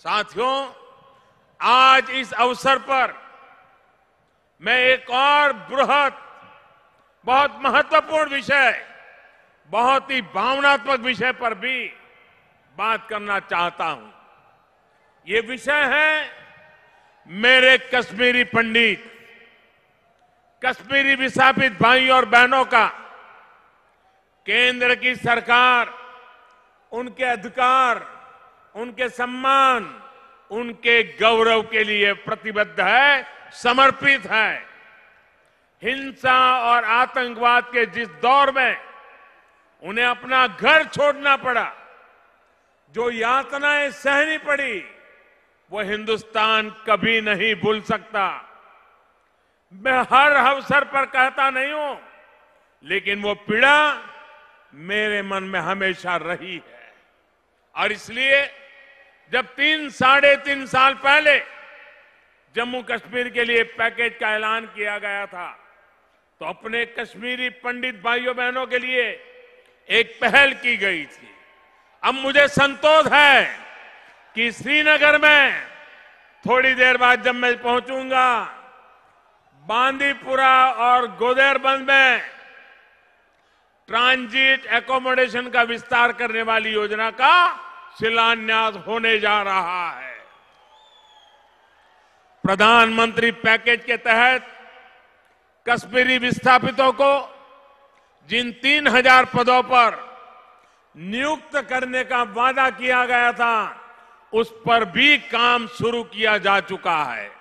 साथियों आज इस अवसर पर मैं एक और बृहद बहुत महत्वपूर्ण विषय बहुत ही भावनात्मक विषय पर भी बात करना चाहता हूं ये विषय है मेरे कश्मीरी पंडित कश्मीरी विस्थापित भाई और बहनों का केंद्र की सरकार उनके अधिकार उनके सम्मान उनके गौरव के लिए प्रतिबद्ध है समर्पित है हिंसा और आतंकवाद के जिस दौर में उन्हें अपना घर छोड़ना पड़ा जो यातनाएं सहनी पड़ी वो हिंदुस्तान कभी नहीं भूल सकता मैं हर अवसर पर कहता नहीं हूं लेकिन वो पीड़ा मेरे मन में हमेशा रही है और इसलिए जब तीन साढ़े तीन साल पहले जम्मू कश्मीर के लिए पैकेज का ऐलान किया गया था तो अपने कश्मीरी पंडित भाइयों बहनों के लिए एक पहल की गई थी अब मुझे संतोष है कि श्रीनगर में थोड़ी देर बाद जब मैं पहुंचूंगा बांदीपुरा और गोदेरबंद में ट्रांजिट एकोमोडेशन का विस्तार करने वाली योजना का शिलान्यास होने जा रहा है प्रधानमंत्री पैकेज के तहत कश्मीरी विस्थापितों को जिन तीन हजार पदों पर नियुक्त करने का वादा किया गया था उस पर भी काम शुरू किया जा चुका है